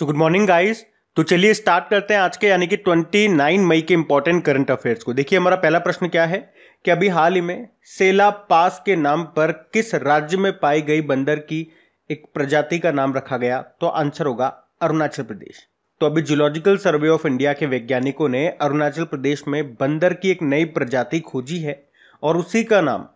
so good morning guys तो चलिए start करते हैं आज के यानी कि 29 मई के इंपॉर्टेंट करंट अफेयर्स को देखिए हमारा पहला प्रश्न क्या है कि अभी हाल ही में सेला पास के नाम पर किस राज्य में पाई गई बंदर की एक प्रजाति का नाम रखा गया तो आंसर होगा अरुणाचल प्रदेश तो अभी जूलॉजिकल सर्वे ऑफ इंडिया के वैज्ञानिकों ने अरुणाचल प्रदेश में बंदर की एक नई प्रजाति खोजी है और उसी का नाम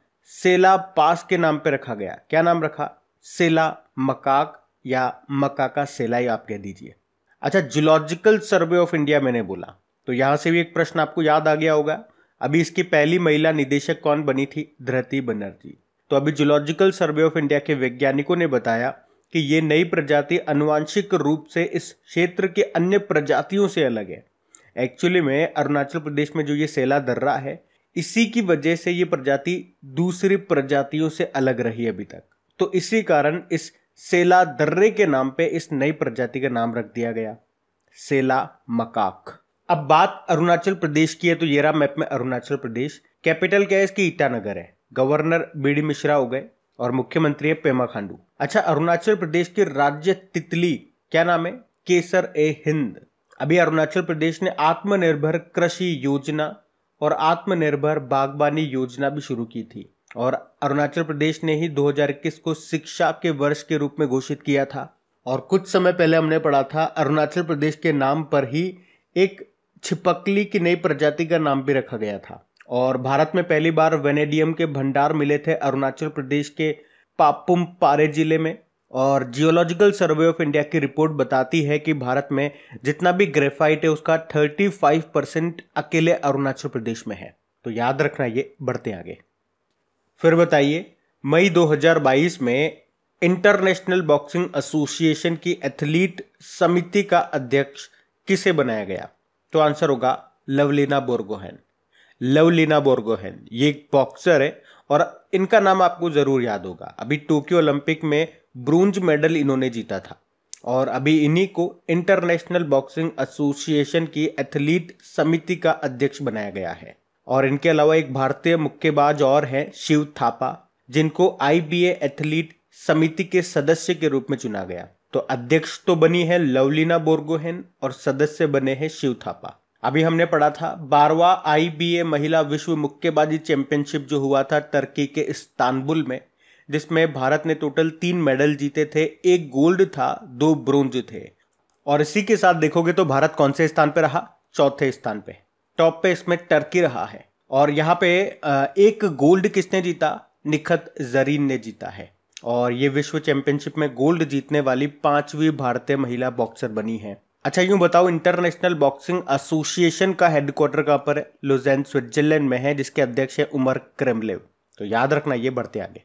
सेला पास के नाम पर रखा गया क्या नाम रखा सेला मकाक या मक्का का सेलाई आप कह दीजिए अच्छा जुलॉजिकल सर्वे ऑफ इंडिया मैंने बोला तो यहाँ से भी एक प्रश्न आपको याद आ गया होगा अभी इसकी पहली महिला निदेशक कौन बनी थी धरती बनर्जी तो अभी जुलॉजिकल सर्वे ऑफ इंडिया के वैज्ञानिकों ने बताया कि ये नई प्रजाति अनुवांशिक रूप से इस क्षेत्र के अन्य प्रजातियों से अलग है एक्चुअली में अरुणाचल प्रदेश में जो ये सेला दर्रा है इसी की वजह से ये प्रजाति दूसरी प्रजातियों से अलग रही अभी तक तो इसी कारण इस सेला दर्रे के नाम पे इस नई प्रजाति का नाम रख दिया गया सेला मकाक अब बात अरुणाचल प्रदेश की है तो ये मैप में अरुणाचल प्रदेश कैपिटल क्या है इसकी ईटानगर है गवर्नर बी डी मिश्रा हो गए और मुख्यमंत्री है पेमा खांडू अच्छा अरुणाचल प्रदेश की राज्य तितली क्या नाम है केसर ए हिंद अभी अरुणाचल प्रदेश ने आत्मनिर्भर कृषि योजना और आत्मनिर्भर बागवानी योजना भी शुरू की थी और अरुणाचल प्रदेश ने ही 2021 को शिक्षा के वर्ष के रूप में घोषित किया था और कुछ समय पहले हमने पढ़ा था अरुणाचल प्रदेश के नाम पर ही एक छिपकली की नई प्रजाति का नाम भी रखा गया था और भारत में पहली बार वेनेडियम के भंडार मिले थे अरुणाचल प्रदेश के पापुम पारे जिले में और जियोलॉजिकल सर्वे ऑफ इंडिया की रिपोर्ट बताती है कि भारत में जितना भी ग्रेफाइट है उसका 35 परसेंट अकेले अरुणाचल प्रदेश में है तो याद रखना ये बढ़ते आगे फिर बताइए मई 2022 में इंटरनेशनल बॉक्सिंग एसोसिएशन की एथलीट समिति का अध्यक्ष किसे बनाया गया तो आंसर होगा लवलीना बोर्गोहन लवलीना बोर्गोहन ये एक बॉक्सर है और इनका नाम आपको ज़रूर याद होगा अभी टोक्यो ओलंपिक में ब्रोंज मेडल इन्होंने जीता था और अभी इन्हीं को इंटरनेशनल बॉक्सिंग एसोसिएशन की एथलीट समिति का अध्यक्ष बनाया गया है और इनके अलावा एक भारतीय मुक्केबाज और हैं शिव थापा जिनको आईबीए एथलीट समिति के सदस्य के रूप में चुना गया तो अध्यक्ष तो बनी है लवलीना बोर्गोहेन और सदस्य बने हैं शिव थापा अभी हमने पढ़ा था बारवा आईबीए महिला विश्व मुक्केबाजी चैंपियनशिप जो हुआ था टर्की के इस्तानबुल में जिसमें भारत ने टोटल तीन मेडल जीते थे एक गोल्ड था दो ब्रोंज थे और इसी के साथ देखोगे तो भारत कौन से स्थान पर रहा चौथे स्थान पर टॉप पे इसमें टर्की रहा है और यहाँ पे एक गोल्ड किसने जीता निखत जरीन ने जीता है और ये विश्व चैंपियनशिप में गोल्ड जीतने वाली पांचवी भारतीय महिला बॉक्सर बनी है अच्छा यूं बताओ इंटरनेशनल बॉक्सिंग एसोसिएशन का हेडक्वार्टर कहाँ पर लुजैन स्विट्जरलैंड में है जिसके अध्यक्ष है उमर क्रेमलेव तो याद रखना ये बढ़ते आगे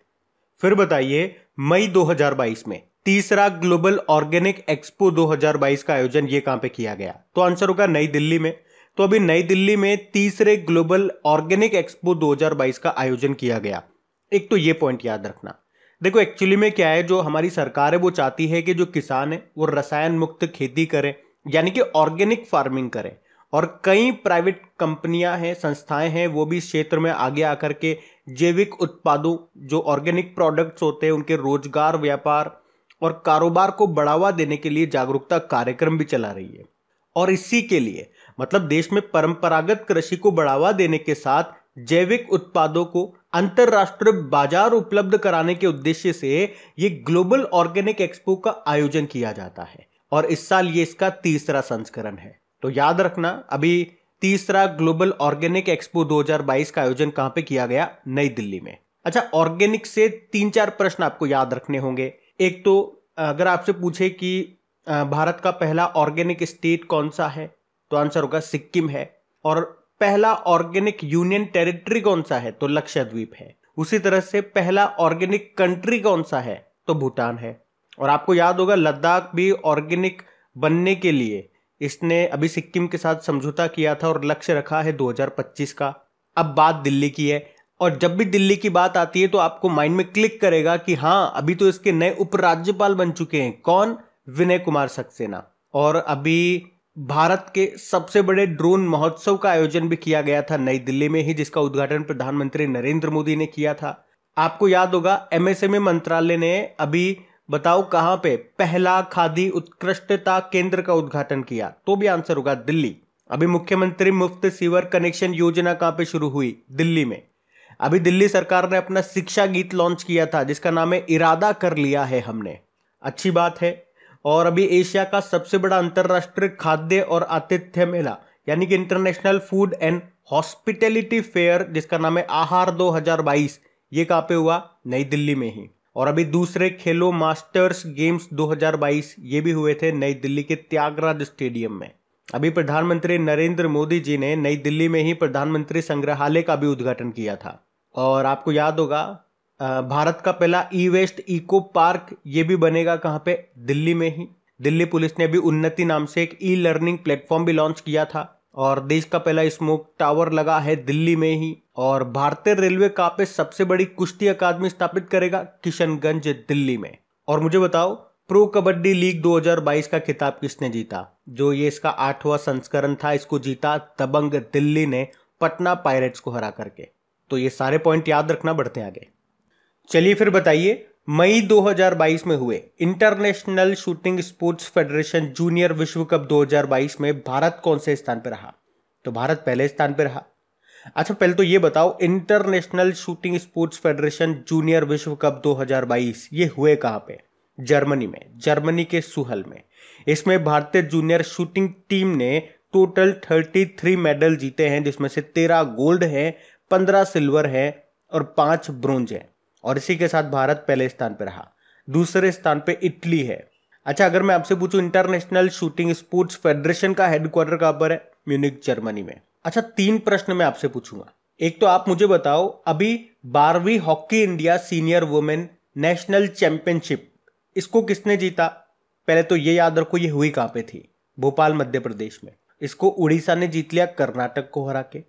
फिर बताइए मई 2022 में तीसरा ग्लोबल ऑर्गेनिक एक्सपो 2022 का आयोजन ये कहाँ पे किया गया तो आंसर होगा नई दिल्ली में तो अभी नई दिल्ली में तीसरे ग्लोबल ऑर्गेनिक एक्सपो 2022 का आयोजन किया गया एक तो ये पॉइंट याद रखना देखो एक्चुअली में क्या है जो हमारी सरकार है वो चाहती है कि जो किसान है वो रसायन मुक्त खेती करें यानी कि ऑर्गेनिक फार्मिंग करें और कई प्राइवेट कंपनियां हैं संस्थाएं हैं वो भी इस क्षेत्र में आगे आकर के जैविक उत्पादों जो ऑर्गेनिक प्रोडक्ट्स होते हैं उनके रोजगार व्यापार और कारोबार को बढ़ावा देने के लिए जागरूकता कार्यक्रम भी चला रही है और इसी के लिए मतलब देश में परंपरागत कृषि को बढ़ावा देने के साथ जैविक उत्पादों को अंतरराष्ट्रीय बाजार उपलब्ध कराने के उद्देश्य से ये ग्लोबल ऑर्गेनिक एक्सपो का आयोजन किया जाता है और इस साल ये इसका तीसरा संस्करण है तो याद रखना अभी तीसरा ग्लोबल ऑर्गेनिक एक्सपो 2022 का आयोजन कहां पे किया गया नई दिल्ली में अच्छा ऑर्गेनिक से तीन चार प्रश्न आपको याद रखने होंगे एक तो अगर आपसे पूछे कि भारत का पहला ऑर्गेनिक स्टेट कौन सा है तो आंसर होगा सिक्किम है और पहला ऑर्गेनिक यूनियन टेरिटरी कौन सा है तो लक्षद्वीप है उसी तरह से पहला ऑर्गेनिक कंट्री कौन सा है तो भूटान है और आपको याद होगा लद्दाख भी ऑर्गेनिक बनने के लिए इसने अभी सिक्किम के साथ समझौता किया था और लक्ष्य रखा है 2025 का अब बात दिल्ली की है और जब भी दिल्ली की बात आती है तो आपको माइंड में क्लिक करेगा कि हाँ अभी तो इसके नए उपराज्यपाल बन चुके हैं कौन विनय कुमार सक्सेना और अभी भारत के सबसे बड़े ड्रोन महोत्सव का आयोजन भी किया गया था नई दिल्ली में ही जिसका उद्घाटन प्रधानमंत्री नरेंद्र मोदी ने किया था आपको याद होगा एमएसएमई मंत्रालय ने अभी बताओ कहाँ पे पहला खादी उत्कृष्टता केंद्र का उद्घाटन किया तो भी आंसर होगा दिल्ली अभी मुख्यमंत्री मुफ्त सीवर कनेक्शन योजना कहाँ पे शुरू हुई दिल्ली में अभी दिल्ली सरकार ने अपना शिक्षा गीत लॉन्च किया था जिसका नाम है इरादा कर लिया है हमने अच्छी बात है और अभी एशिया का सबसे बड़ा अंतर्राष्ट्रीय खाद्य और आतिथ्य मेला यानी कि international food and hospitality fair जिसका नाम है आहार 2022 ये कहाँ पे हुआ नई दिल्ली में ही और अभी दूसरे खेलो मास्टर्स गेम्स 2022 ये भी हुए थे नई दिल्ली के त्यागराज स्टेडियम में अभी प्रधानमंत्री नरेंद्र मोदी जी ने नई दिल्ली में ही प्रधानमंत्री संग्रहालय का भी उद्घाटन किया था और आपको याद होगा भारत का पहला ई वेस्ट इको पार्क ये भी बनेगा कहाँ पे दिल्ली में ही दिल्ली पुलिस ने भी उन्नति नाम से एक ई लर्निंग प्लेटफॉर्म भी लॉन्च किया था और देश का पहला स्मोक टावर लगा है दिल्ली में ही और भारतीय रेलवे का पे सबसे बड़ी कुश्ती अकादमी स्थापित करेगा किशनगंज दिल्ली में और मुझे बताओ प्रो कबड्डी लीग 2022 का खिताब किसने जीता जो ये इसका आठवां संस्करण था इसको जीता दबंग दिल्ली ने पटना पायरेट्स को हरा करके तो ये सारे पॉइंट याद रखना बढ़ते आगे चलिए फिर बताइए मई 2022 में हुए international shooting sports federation junior विश्व कप 2022 में भारत कौन से स्थान पर रहा तो भारत पहले स्थान पर रहा अच्छा पहले तो ये बताओ international shooting sports federation junior विश्व कप 2022 ये हुए कहाँ पे जर्मनी में जर्मनी के सुहल में इसमें भारतीय जूनियर शूटिंग टीम ने टोटल 33 मेडल जीते हैं जिसमें से 13 गोल्ड हैं 15 सिल्वर हैं और 5 ब्रोंज हैं और इसी के साथ भारत पहले स्थान पर रहा दूसरे स्थान पर इटली है अच्छा अगर मैं आपसे पूछूं इंटरनेशनल शूटिंग स्पोर्ट्स फेडरेशन का हेडक्वार्टर कहां पर है म्यूनिक जर्मनी में अच्छा तीन प्रश्न मैं आपसे पूछूंगा एक तो आप मुझे बताओ अभी बारहवीं hockey India senior women national championship इसको किसने जीता पहले तो ये याद रखो ये हुई कहां पे थी भोपाल मध्य प्रदेश में इसको उड़ीसा ने जीत लिया कर्नाटक को हरा के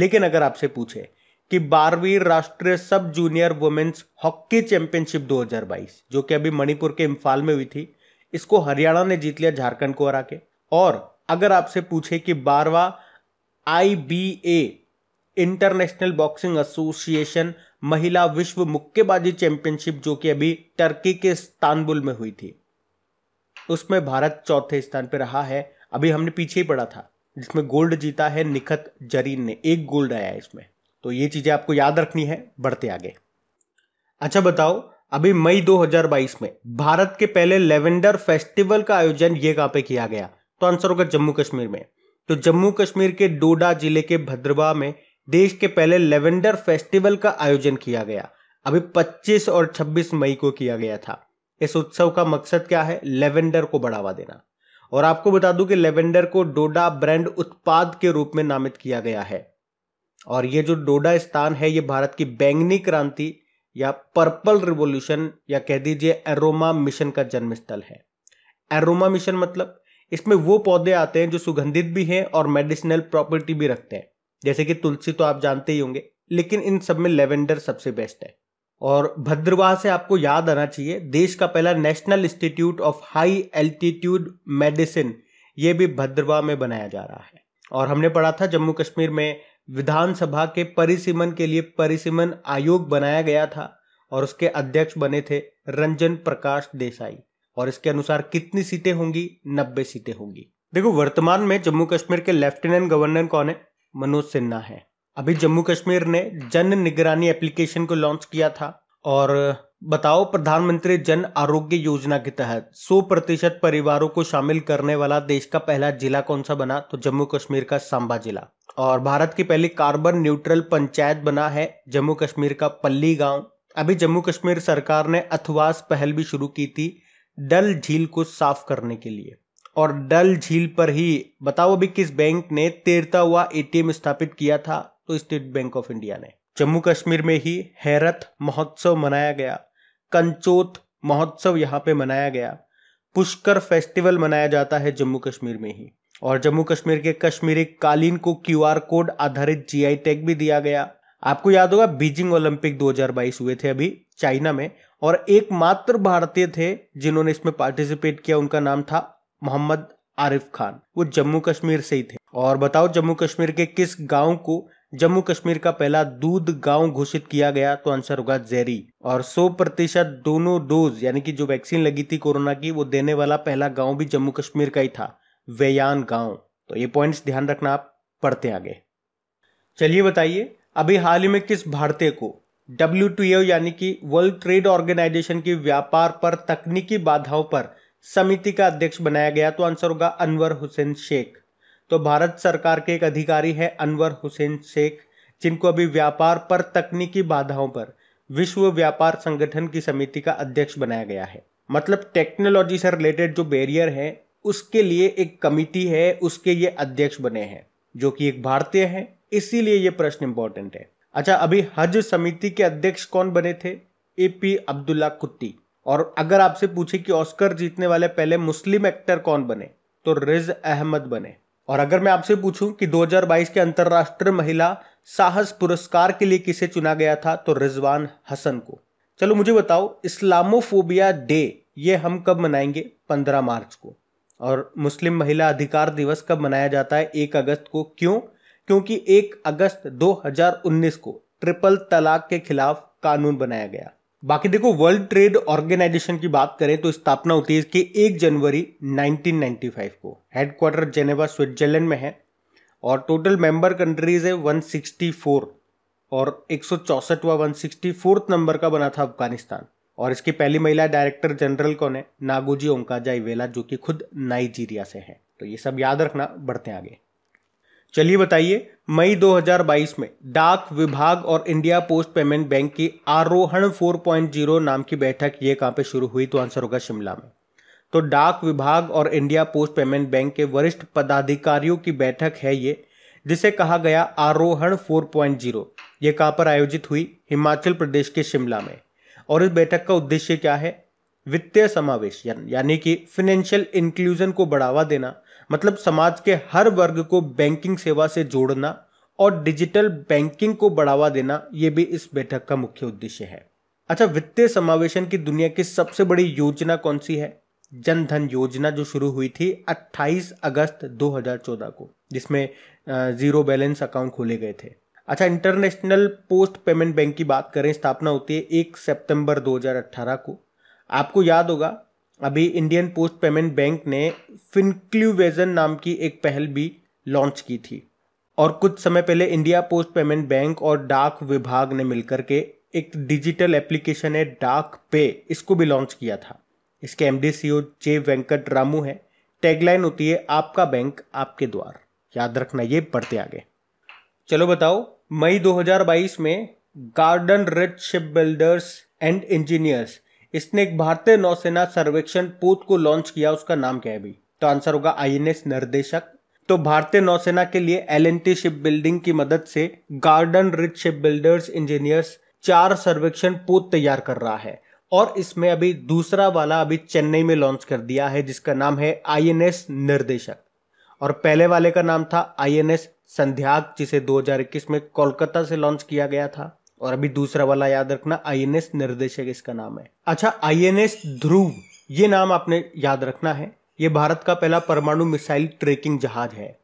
लेकिन अगर आपसे पूछे कि बारहवीं राष्ट्रीय सब जूनियर वुमेन्स हॉकी चैंपियनशिप 2022 जो कि अभी मणिपुर के इम्फाल में हुई थी इसको हरियाणा ने जीत लिया झारखंड को हरा के और अगर आपसे पूछे कि बारवा I B A international boxing association महिला विश्व मुक्केबाजी चैंपियनशिप जो कि अभी टर्की के स्तानबुल में हुई थी उसमें भारत चौथे स्थान पर रहा है अभी हमने पीछे ही पड़ा था जिसमें गोल्ड जीता है निखत जरीन ने एक गोल्ड आया इसमें तो ये चीज़ें आपको याद रखनी है बढ़ते आगे अच्छा बताओ अभी मई 2022 में भारत के पहले लेवेंडर फेस्टिवल का आयोजन ये कहां पे किया गया तो आंसर होगा जम्मू कश्मीर में तो जम्मू कश्मीर के डोडा जिले के भद्रवा में देश के पहले लेवेंडर फेस्टिवल का आयोजन किया गया अभी 25 और 26 मई को किया गया था इस उत्सव का मकसद क्या है लेवेंडर को बढ़ावा देना और आपको बता दूं कि लेवेंडर को डोडा ब्रांड उत्पाद के रूप में नामित किया गया है और ये जो डोडा स्थान है ये भारत की बैंगनी क्रांति या पर्पल रिवोल्यूशन या कह दीजिए एरोमा मिशन का जन्म स्थल है एरोमा मिशन मतलब इसमें वो पौधे आते हैं जो सुगंधित भी हैं और मेडिसिनल प्रॉपर्टी भी रखते हैं जैसे कि तुलसी तो आप जानते ही होंगे लेकिन इन सब में लेवेंडर सबसे बेस्ट है और भद्रवाह से आपको याद आना चाहिए देश का पहला national institute of high altitude medicine ये भी भद्रवाह में बनाया जा रहा है और हमने पढ़ा था जम्मू कश्मीर में विधानसभा के परिसीमन के लिए परिसीमन आयोग बनाया गया था और उसके अध्यक्ष बने थे रंजन प्रकाश देसाई और इसके अनुसार कितनी सीटें होंगी नब्बे सीटें होंगी देखो वर्तमान में जम्मू कश्मीर के लेफ्टिनेंट गवर्नर कौन है मनोज सिन्हा है अभी जम्मू कश्मीर ने जन निगरानी एप्लीकेशन को लॉन्च किया था और बताओ प्रधानमंत्री जन आरोग्य योजना के तहत 100 प्रतिशत परिवारों को शामिल करने वाला देश का पहला जिला कौन सा बना तो जम्मू कश्मीर का सांबा जिला और भारत की पहली कार्बन न्यूट्रल पंचायत बना है जम्मू कश्मीर का पल्ली गांव अभी जम्मू कश्मीर सरकार ने अथवास पहल भी शुरू की थी डल झील को साफ करने के लिए और डल झील पर ही बताओ अभी किस बैंक ने तैरता हुआ एटीएम स्थापित किया था तो स्टेट बैंक ऑफ इंडिया ने जम्मू कश्मीर में ही हैरत महोत्सव मनाया गया कंचोत महोत्सव यहाँ पे मनाया गया पुष्कर फेस्टिवल मनाया जाता है जम्मू कश्मीर में ही और जम्मू कश्मीर के कश्मीरी कालीन को क्यूआर कोड आधारित जीआई टैग भी दिया गया आपको याद होगा बीजिंग ओलंपिक 2022 हुए थे अभी चाइना में और एकमात्र भारतीय थे जिन्होंने इसमें पार्टिसिपेट किया उनका नाम था मोहम्मद आरिफ खान वो जम्मू कश्मीर से ही थे और बताओ जम्मू कश्मीर के किस गांव को जम्मू कश्मीर का पहला दूध गांव घोषित किया गया तो आंसर होगा जेरी और 100 प्रतिशत दोनों डोज यानी कि जो वैक्सीन लगी थी कोरोना की वो देने वाला पहला गांव भी जम्मू कश्मीर का ही था वेयान गांव तो ये पॉइंट्स ध्यान रखना आप पढ़ते आगे चलिए बताइए अभी हाल ही में किस भारतीय को डब्ल्यू यानी कि वर्ल्ड ट्रेड ऑर्गेनाइजेशन की व्यापार पर तकनीकी बाधाओं पर समिति का अध्यक्ष बनाया गया तो आंसर होगा अनवर हुसैन शेख तो भारत सरकार के एक अधिकारी है अनवर हुसैन शेख जिनको अभी व्यापार पर तकनीकी बाधाओं पर विश्व व्यापार संगठन की समिति का अध्यक्ष बनाया गया है मतलब टेक्नोलॉजी से रिलेटेड जो बैरियर है उसके लिए एक कमिटी है उसके ये अध्यक्ष बने हैं जो कि एक भारतीय है इसीलिए ये प्रश्न इंपॉर्टेंट है अच्छा अभी हज समिति के अध्यक्ष कौन बने थे ए पी अब्दुल्ला कुट्टी और अगर आपसे पूछे कि ऑस्कर जीतने वाले पहले मुस्लिम एक्टर कौन बने तो रिज अहमद बने और अगर मैं आपसे पूछूं कि 2022 के अंतर्राष्ट्रीय महिला साहस पुरस्कार के लिए किसे चुना गया था तो रिजवान हसन को चलो मुझे बताओ इस्लामोफोबिया डे ये हम कब मनाएंगे 15 मार्च को और मुस्लिम महिला अधिकार दिवस कब मनाया जाता है 1 अगस्त को क्यों क्योंकि 1 अगस्त 2019 को ट्रिपल तलाक के खिलाफ कानून बनाया गया बाकी देखो वर्ल्ड ट्रेड ऑर्गेनाइजेशन की बात करें तो स्थापना होती है इसकी एक जनवरी 1995 को हेडक्वार्टर जेनेवा स्विट्जरलैंड में है और टोटल मेंबर कंट्रीज है 164 और एक सौ चौसठवा वन नंबर का बना था अफगानिस्तान और इसकी पहली महिला डायरेक्टर जनरल कौन है नागोजी ओंकाजा इवेला जो कि खुद नाइजीरिया से है तो ये सब याद रखना बढ़ते आगे चलिए बताइए मई 2022 में डाक विभाग और इंडिया पोस्ट पेमेंट बैंक की आरोहण 4.0 नाम की बैठक ये कहाँ पे शुरू हुई तो आंसर होगा शिमला में तो डाक विभाग और इंडिया पोस्ट पेमेंट बैंक के वरिष्ठ पदाधिकारियों की बैठक है ये जिसे कहा गया आरोहण 4.0 ये कहाँ पर आयोजित हुई हिमाचल प्रदेश के शिमला में और इस बैठक का उद्देश्य क्या है वित्तीय समावेश यानी कि फाइनेंशियल इंक्लूजन को बढ़ावा देना मतलब समाज के हर वर्ग को बैंकिंग सेवा से जोड़ना और डिजिटल बैंकिंग को बढ़ावा देना यह भी इस बैठक का मुख्य उद्देश्य है अच्छा वित्तीय समावेशन की दुनिया की सबसे बड़ी योजना कौन सी है जनधन योजना जो शुरू हुई थी 28 अगस्त 2014 को जिसमें जीरो बैलेंस अकाउंट खोले गए थे अच्छा इंटरनेशनल पोस्ट पेमेंट बैंक की बात करें स्थापना होती है एक सितंबर 2018 को आपको याद होगा अभी इंडियन पोस्ट पेमेंट बैंक ने फिनक्लूवेजन नाम की एक पहल भी लॉन्च की थी और कुछ समय पहले इंडिया पोस्ट पेमेंट बैंक और डाक विभाग ने मिलकर के एक डिजिटल एप्लीकेशन है डाक पे इसको भी लॉन्च किया था इसके M D C O J Venkat Ramu है टैगलाइन होती है आपका बैंक आपके द्वार याद रखना ये पढ़ते आगे चलो बताओ मई 2022 में garden reach ship builders and engineers इसने एक भारतीय नौसेना सर्वेक्षण पोत को लॉन्च किया उसका नाम क्या है भाई तो आंसर होगा आईएनएस निर्देशक तो भारतीय नौसेना के लिए एल शिप बिल्डिंग की मदद से garden reach ship builders engineers चार सर्वेक्षण पोत तैयार कर रहा है और इसमें अभी दूसरा वाला अभी चेन्नई में लॉन्च कर दिया है जिसका नाम है आईएनएस निर्देशक और पहले वाले का नाम था आईएनएस संध्याग जिसे 2021 में कोलकाता से लॉन्च किया गया था और अभी दूसरा वाला याद रखना आईएनएस निर्देशक इसका नाम है अच्छा आईएनएस ध्रुव ये नाम आपने याद रखना है ये भारत का पहला परमाणु मिसाइल ट्रेकिंग जहाज है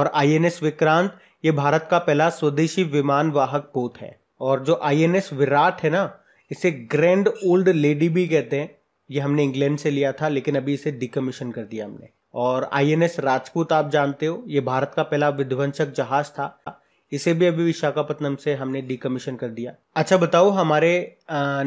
और आईएनएस विक्रांत ये भारत का पहला स्वदेशी विमान वाहक पोत है और जो आईएनएस विराट है ना इसे ग्रैंड ओल्ड लेडी भी कहते हैं ये हमने इंग्लैंड से लिया था लेकिन अभी इसे डिकमीशन कर दिया हमने और आईएनएस राजपूत आप जानते हो ये भारत का पहला विध्वंसक जहाज था इसे भी अभी विशाखापट्टनम से हमने डीकमीशन कर दिया अच्छा बताओ हमारे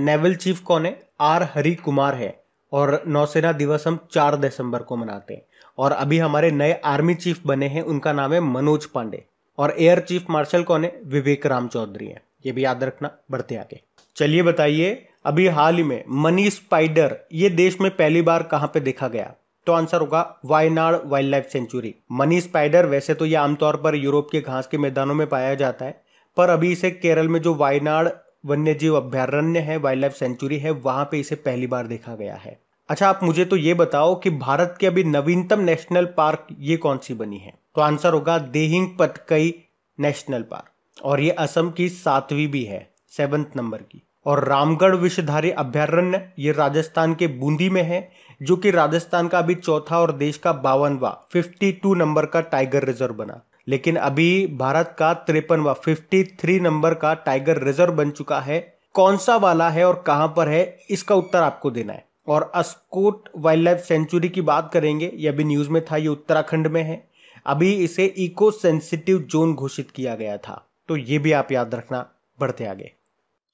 नेवल चीफ कौन है आर हरि कुमार है और नौसेना दिवस हम चार दिसंबर को मनाते हैं और अभी हमारे नए आर्मी चीफ बने हैं उनका नाम है मनोज पांडे और एयर चीफ मार्शल कौन है विवेक राम चौधरी है ये भी याद रखना बढ़ते आगे चलिए बताइए अभी हाल ही में मनी स्पाइडर ये देश में पहली बार कहाँ पे देखा गया तो आंसर होगा Wayanad wild life sanctuary money spider वैसे तो ये आमतौर पर यूरोप के घास के मैदानों में पाया जाता है पर अभी इसे केरल में जो वायनाड वन्य जीव अभ्यारण्य है वाइल्ड लाइफ सेंचुरी है वहां पे इसे पहली बार देखा गया है अच्छा आप मुझे तो ये बताओ कि भारत के अभी नवीनतम नेशनल पार्क ये कौन सी बनी है तो आंसर होगा देहिंग पटकई नेशनल पार्क और ये असम की सातवीं भी है सेवंथ नंबर की और रामगढ़ विषधारी अभ्यारण्य ये राजस्थान के बूंदी में है जो कि राजस्थान का अभी चौथा और देश का बावनवा 52 नंबर का टाइगर रिजर्व बना लेकिन अभी भारत का तिरपनवा 53 नंबर का टाइगर रिजर्व बन चुका है कौन सा वाला है और कहां पर है इसका उत्तर आपको देना है और अस्कोट वाइल्ड लाइफ सेंचुरी की बात करेंगे ये अभी न्यूज़ में था ये उत्तराखंड में है अभी इसे इको सेंसिटिव जोन घोषित किया गया था तो ये भी आप याद रखना बढ़ते आगे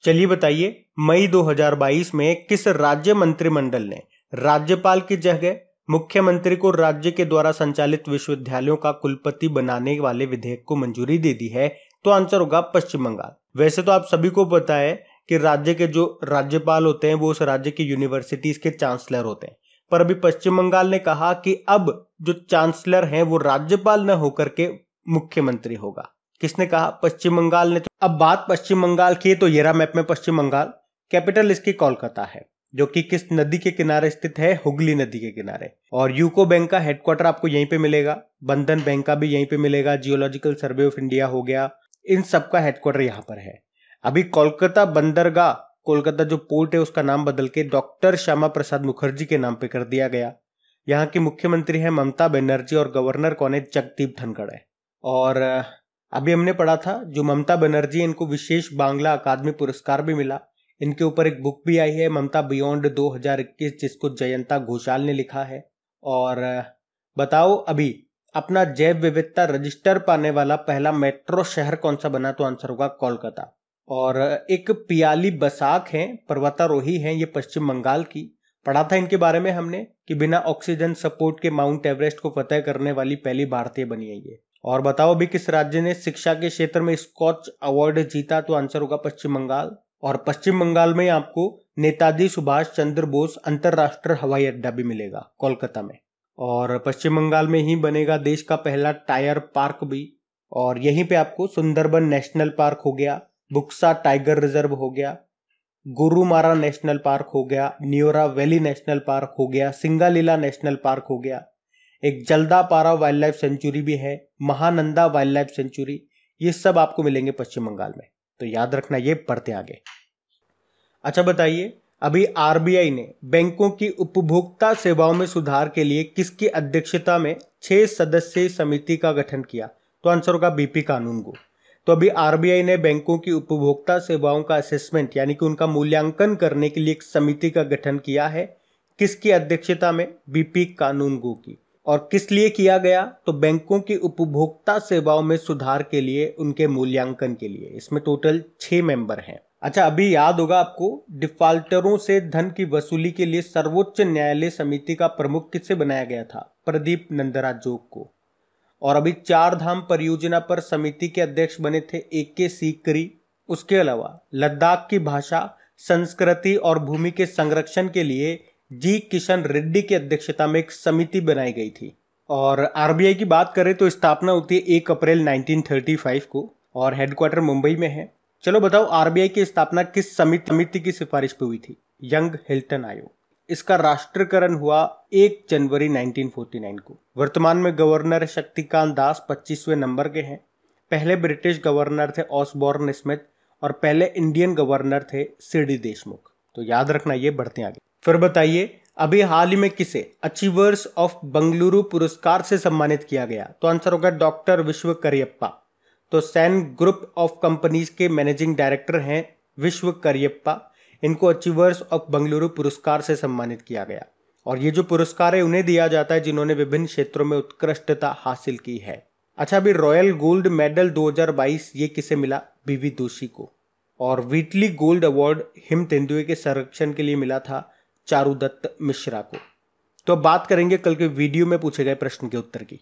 चलिए बताइए मई 2022 में किस राज्य मंत्रिमंडल ने राज्यपाल की जगह मुख्यमंत्री को राज्य के द्वारा संचालित विश्वविद्यालयों का कुलपति बनाने वाले विधेयक को मंजूरी दे दी है तो आंसर होगा पश्चिम बंगाल वैसे तो आप सभी को पता है कि राज्य के जो राज्यपाल होते हैं वो उस राज्य की यूनिवर्सिटीज के चांसलर होते हैं पर अभी पश्चिम बंगाल ने कहा कि अब जो चांसलर हैं वो राज्यपाल न होकर के मुख्यमंत्री होगा किसने कहा पश्चिम बंगाल ने तो अब बात पश्चिम बंगाल की है तो येरा मैप में पश्चिम बंगाल कैपिटल इसकी कोलकाता है जो कि किस नदी के किनारे स्थित है हुगली नदी के किनारे और यूको बैंक का हेडक्वार्टर आपको यहीं पे मिलेगा बंधन बैंक का भी यहीं पे मिलेगा जियोलॉजिकल सर्वे ऑफ इंडिया हो गया इन सब का हेडक्वार्टर यहाँ पर है अभी कोलकाता बंदरगाह कोलकाता जो पोर्ट है उसका नाम बदल के डॉक्टर श्यामा प्रसाद मुखर्जी के नाम पे कर दिया गया यहाँ की मुख्यमंत्री है ममता बनर्जी और गवर्नर कौन है जगदीप धनखड़ है और अभी हमने पढ़ा था जो ममता बनर्जी इनको विशेष बांग्ला अकादमी पुरस्कार भी मिला इनके ऊपर एक बुक भी आई है ममता बियॉन्ड 2021 जिसको जयंता घोषाल ने लिखा है और बताओ अभी अपना जैव विविधता रजिस्टर पाने वाला पहला मेट्रो शहर कौन सा बना तो आंसर होगा कोलकाता और एक पियाली बसाक है पर्वतारोही है ये पश्चिम बंगाल की पढ़ा था इनके बारे में हमने कि बिना ऑक्सीजन सपोर्ट के माउंट एवरेस्ट को फतेह करने वाली पहली भारतीय बनी है ये और बताओ भी किस राज्य ने शिक्षा के क्षेत्र में स्कॉच अवार्ड जीता तो आंसर होगा पश्चिम बंगाल और पश्चिम बंगाल में आपको नेताजी सुभाष चंद्र बोस अंतर्राष्ट्रीय हवाई अड्डा भी मिलेगा कोलकाता में और पश्चिम बंगाल में ही बनेगा देश का पहला टायर पार्क भी और यहीं पे आपको सुंदरबन नेशनल पार्क हो गया बुक्सा टाइगर रिजर्व हो गया गुरुमारा नेशनल पार्क हो गया न्योरा वैली नेशनल पार्क हो गया सिंगालीला नेशनल पार्क हो गया एक पारा वाइल्ड लाइफ सेंचुरी भी है महानंदा वाइल्ड लाइफ सेंचुरी ये सब आपको मिलेंगे पश्चिम बंगाल में तो याद रखना ये पढ़ते आगे अच्छा बताइए अभी आरबीआई ने बैंकों की उपभोक्ता सेवाओं में सुधार के लिए किसकी अध्यक्षता में छह सदस्यीय समिति का गठन किया तो आंसर होगा बीपी कानून को तो अभी आरबीआई ने बैंकों की उपभोक्ता सेवाओं का असेसमेंट यानी कि उनका मूल्यांकन करने के लिए एक समिति का गठन किया है किसकी अध्यक्षता में बीपी कानून गो की और किस लिए किया गया तो बैंकों की उपभोक्ता सेवाओं में सुधार के लिए उनके मूल्यांकन के लिए इसमें टोटल छह मेंबर हैं अच्छा अभी याद होगा आपको डिफॉल्टरों से धन की वसूली के लिए सर्वोच्च न्यायालय समिति का प्रमुख किससे बनाया गया था प्रदीप नंदरा जोग को और अभी चार धाम परियोजना पर समिति के अध्यक्ष बने थे ए के सीकरी उसके अलावा लद्दाख की भाषा संस्कृति और भूमि के संरक्षण के लिए जी किशन रेड्डी की अध्यक्षता में एक समिति बनाई गई थी और आरबीआई की बात करें तो स्थापना होती है एक अप्रैल 1935 को और हेडक्वार्टर मुंबई में है चलो बताओ आरबीआई की स्थापना किस समिति समिति की सिफारिश पे हुई थी यंग हिल्टन आयोग इसका राष्ट्रीयकरण हुआ 1 जनवरी 1949 को वर्तमान में गवर्नर शक्तिकांत दास 25वें नंबर के हैं पहले ब्रिटिश गवर्नर थे ऑसबोर्न स्मिथ और पहले इंडियन गवर्नर थे सिडी देशमुख तो याद रखना ये बढ़ते आगे फिर बताइए अभी हाल ही में किसे अचीवर्स ऑफ बंगलुरु पुरस्कार से सम्मानित किया गया तो आंसर होगा डॉक्टर विश्व करियप्पा तो सैन ग्रुप ऑफ कंपनीज के मैनेजिंग डायरेक्टर हैं विश्व करियप्पा इनको अचीवर्स ऑफ बंगलुरु पुरस्कार से सम्मानित किया गया और ये जो पुरस्कार है उन्हें दिया जाता है जिन्होंने विभिन्न क्षेत्रों में उत्कृष्टता हासिल की है अच्छा अभी रॉयल गोल्ड मेडल 2022 ये किसे मिला बीवी दोषी को और वीटली गोल्ड अवार्ड हिम तेंदुए के संरक्षण के लिए मिला था चारुदत्त मिश्रा को तो अब बात करेंगे कल के वीडियो में पूछे गए प्रश्न के उत्तर की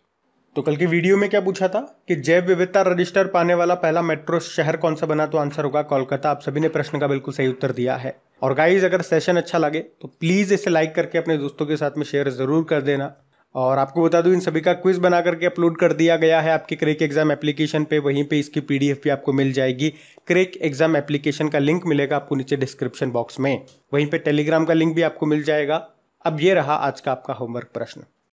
तो कल के वीडियो में क्या पूछा था कि जैव विविधता रजिस्टर पाने वाला पहला मेट्रो शहर कौन सा बना तो आंसर होगा कोलकाता आप सभी ने प्रश्न का बिल्कुल सही उत्तर दिया है और गाइज अगर सेशन अच्छा लगे तो प्लीज़ इसे लाइक करके अपने दोस्तों के साथ में शेयर ज़रूर कर देना और आपको बता दूं इन सभी का क्विज बना करके अपलोड कर दिया गया है आपके क्रेक एग्जाम एप्लीकेशन पे वहीं पे इसकी पीडीएफ भी आपको मिल जाएगी क्रेक एग्जाम एप्लीकेशन का लिंक मिलेगा आपको नीचे डिस्क्रिप्शन बॉक्स में वहीं पे टेलीग्राम का लिंक भी आपको मिल जाएगा अब ये रहा आज का आपका होमवर्क प्रश्न